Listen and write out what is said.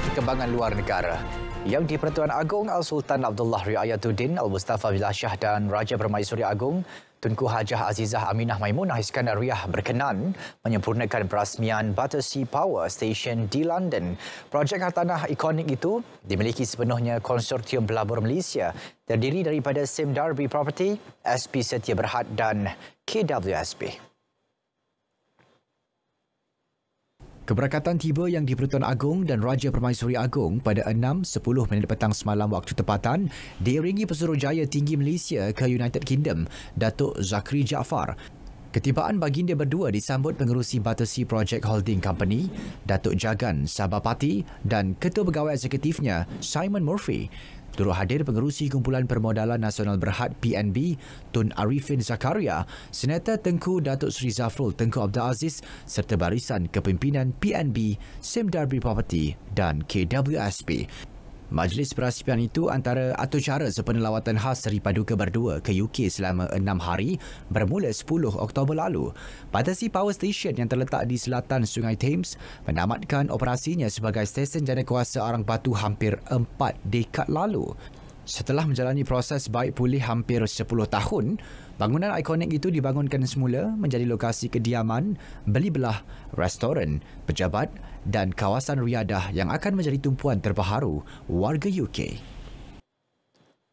perkembangan luar negara. Yang di-Pertuan Agong Al-Sultan Abdullah Riayatuddin Al-Mustafa Bilashah dan Raja Permaisuri Agong Tunku Hajah Azizah Aminah Maimunah Iskandar Riah berkenan menyempurnakan perasmian Battersea Power Station di London. Projek hartanah ikonik itu dimiliki sepenuhnya konsortium pelabur Malaysia terdiri daripada Sim Darby Property, SP Setia Berhad dan KWSP. Keberangkatan tiba yang di Pertuan Agong dan Raja Permaisuri Agong pada 6.10 minit petang semalam waktu tempatan diiringi Pesuruh Jaya Tinggi Malaysia ke United Kingdom, Datuk Zakri Jaafar. Ketibaan baginda berdua disambut pengerusi Battersea Project Holding Company, Datuk Jagan Sabapati dan Ketua Pegawai Eksekutifnya Simon Murphy Turut hadir pengerusi Kumpulan Permodalan Nasional Berhad PNB Tun Arifin Zakaria, Senator Tengku Datuk Seri Zafrul Tengku Abdul Aziz serta barisan kepimpinan PNB, Sim Darby Property dan KWSP. Majlis perasmian itu antara atau cara sepenelawatan khas Seri Paduka berdua ke UK selama enam hari bermula 10 Oktober lalu. Batasi Power Station yang terletak di selatan Sungai Thames menamatkan operasinya sebagai stesen jana kuasa Arang Batu hampir empat dekad lalu. Setelah menjalani proses baik pulih hampir 10 tahun, bangunan ikonik itu dibangunkan semula menjadi lokasi kediaman, beli belah, restoran, pejabat dan kawasan riadah yang akan menjadi tumpuan terbaharu warga UK.